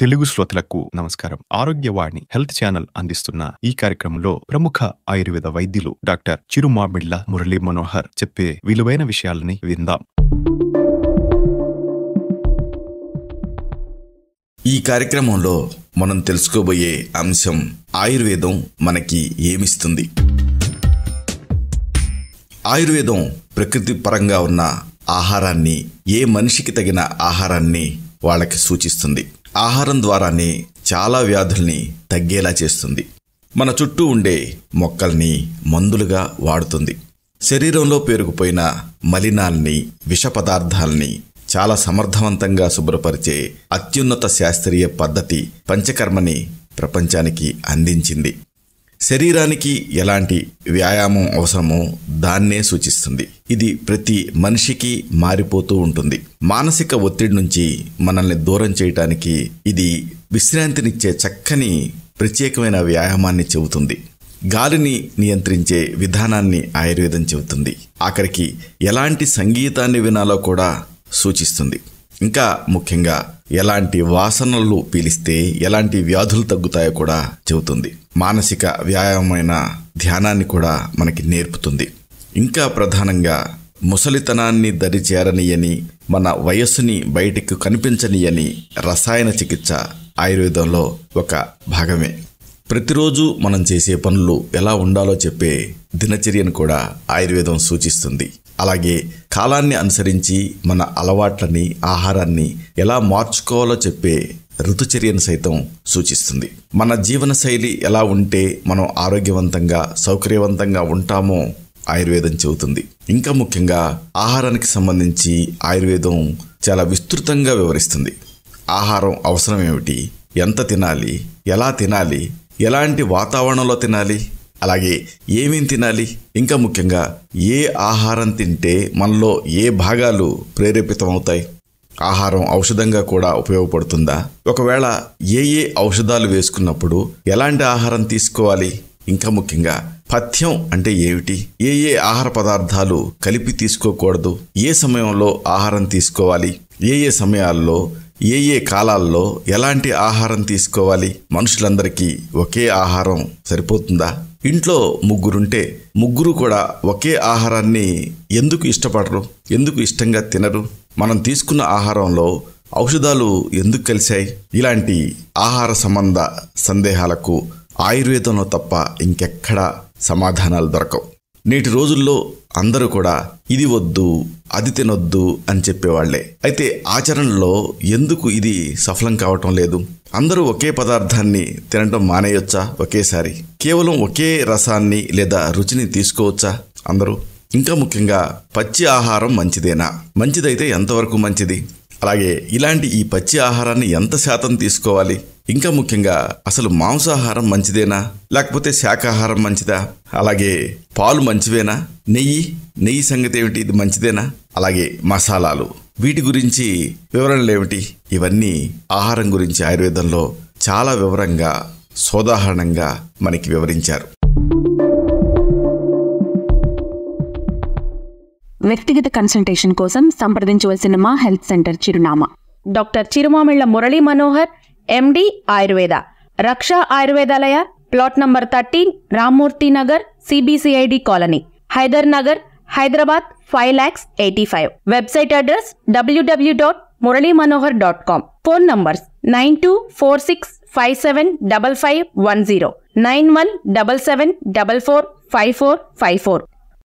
తెలుగు శ్రోతలకు నమస్కారం Arogyavani health channel అందిస్తున్న ఈ కార్యక్రమంలో ప్రముఖ ఆయుర్వేద వైద్యులు డాక్టర్ చిరుమామిళ్ల మురళీ మనోహర్ చెప్పే విలువైన విషయాలని విందాం ఈ కార్యక్రమంలో మనం తెలుసుకోబోయే అంశం ఆయుర్వేదం మనకి ఏమిస్తుంది ఆయుర్వేదం ప్రకృతి పరంగా ఉన్న ఆహారాన్ని ఏ మనిషికి తగిన ఆహారాన్ని వాళ్ళకి సూచిస్తుంది ఆహారం ద్వారానే చాలా వ్యాధుల్ని తగ్గేలా చేస్తుంది మన చుట్టూ ఉండే మొక్కల్ని మందులుగా వాడుతుంది శరీరంలో పేరుకుపోయిన మలినాల్ని విష పదార్థాల్ని చాలా సమర్థవంతంగా శుభ్రపరిచే అత్యున్నత శాస్త్రీయ పద్ధతి పంచకర్మని ప్రపంచానికి అందించింది శరీరానికి ఎలాంటి వ్యాయామం అవసరమో దాన్నే సూచిస్తుంది ఇది ప్రతి మనిషికి మారిపోతూ ఉంటుంది మానసిక ఒత్తిడి నుంచి మనల్ని దూరం చేయటానికి ఇది విశ్రాంతినిచ్చే చక్కని ప్రత్యేకమైన వ్యాయామాన్ని చెబుతుంది గాలిని నియంత్రించే విధానాన్ని ఆయుర్వేదం చెబుతుంది ఆఖరికి ఎలాంటి సంగీతాన్ని వినాలో కూడా సూచిస్తుంది ఇంకా ముఖ్యంగా ఎలాంటి వాసనలు పీలిస్తే ఎలాంటి వ్యాధులు తగ్గుతాయో కూడా చెబుతుంది మానసిక వ్యాయామమైన ధ్యానాన్ని కూడా మనకి నేర్పుతుంది ఇంకా ప్రధానంగా ముసలితనాన్ని దరిచేరనియని మన వయస్సుని బయటికి కనిపించనియని రసాయన చికిత్స ఆయుర్వేదంలో ఒక భాగమే ప్రతిరోజు మనం చేసే పనులు ఎలా ఉండాలో చెప్పే దినచర్యను కూడా ఆయుర్వేదం సూచిస్తుంది అలాగే కాలాన్ని అనుసరించి మన అలవాట్లని ఆహారాన్ని ఎలా మార్చుకోవాలో చెప్పే ఋతుచర్యను సైతం సూచిస్తుంది మన జీవనశైలి ఎలా ఉంటే మనం ఆరోగ్యవంతంగా సౌకర్యవంతంగా ఉంటామో ఆయుర్వేదం చెబుతుంది ఇంకా ముఖ్యంగా ఆహారానికి సంబంధించి ఆయుర్వేదం చాలా విస్తృతంగా వివరిస్తుంది ఆహారం అవసరం ఏమిటి ఎంత తినాలి ఎలా తినాలి ఎలాంటి వాతావరణంలో తినాలి అలాగే ఏమేం తినాలి ఇంకా ముఖ్యంగా ఏ ఆహారం తింటే మనలో ఏ భాగాలు ప్రేరేపితం అవుతాయి ఆహారం ఔషధంగా కూడా ఉపయోగపడుతుందా ఒకవేళ ఏ ఏ ఔషధాలు వేసుకున్నప్పుడు ఎలాంటి ఆహారం తీసుకోవాలి ఇంకా ముఖ్యంగా పథ్యం అంటే ఏమిటి ఏ ఏ ఆహార పదార్థాలు కలిపి తీసుకోకూడదు ఏ సమయంలో ఆహారం తీసుకోవాలి ఏ ఏ సమయాల్లో ఏ ఏ కాలాల్లో ఎలాంటి ఆహారం తీసుకోవాలి మనుషులందరికీ ఒకే ఆహారం సరిపోతుందా ఇంట్లో ముగ్గురుంటే ముగ్గురు కూడా ఒకే ఆహారాన్ని ఎందుకు ఇష్టపడరు ఎందుకు ఇష్టంగా తినరు మనం తీసుకున్న ఆహారంలో ఔషధాలు ఎందుకు కలిశాయి ఇలాంటి ఆహార సంబంధ సందేహాలకు ఆయుర్వేదంలో తప్ప ఇంకెక్కడా సమాధానాలు దొరకవు నేటి రోజుల్లో అందరూ కూడా ఇది వద్దు అది తినొద్దు అని చెప్పేవాళ్లే అయితే ఆచరణలో ఎందుకు ఇది సఫలం కావటం లేదు అందరూ ఒకే పదార్థాన్ని తినటం మానేయొచ్చా ఒకేసారి కేవలం ఒకే రసాన్ని లేదా రుచిని తీసుకోవచ్చా అందరూ ఇంకా ముఖ్యంగా పచ్చి ఆహారం మంచిదేనా మంచిదైతే ఎంతవరకు మంచిది అలాగే ఇలాంటి ఈ పచ్చి ఆహారాన్ని ఎంత శాతం తీసుకోవాలి ఇంకా ముఖ్యంగా అసలు మాంసాహారం మంచిదేనా లేకపోతే శాకాహారం మంచిదా అలాగే పాలు మంచివేనా నెయ్యి నెయ్యి సంగతి ఏమిటి ఇది మంచిదేనా అలాగే మసాలాలు వీటి గురించి వివరణలు ఏమిటి ఇవన్నీ ఆహారం గురించి ఆయుర్వేదంలో చాలా వివరంగా సోదాహరణంగా మనకి వివరించారు వ్యక్తిగత కన్సల్టేషన్ కోసం సంప్రదించవలసిన మా హెల్త్ సెంటర్ చిరునామా doctor Chirumamilla Murali Manohar M D Ayurveda Raksha Ayurvedalaya plot number thirteen Ramamurthy Nagar CBCID colony Hyder Nagar Hyderabad five lakhs eighty five website address W W dot Murali Manohar dot com phone number nine two four six five seven double five one zero nine one double seven double four five four five four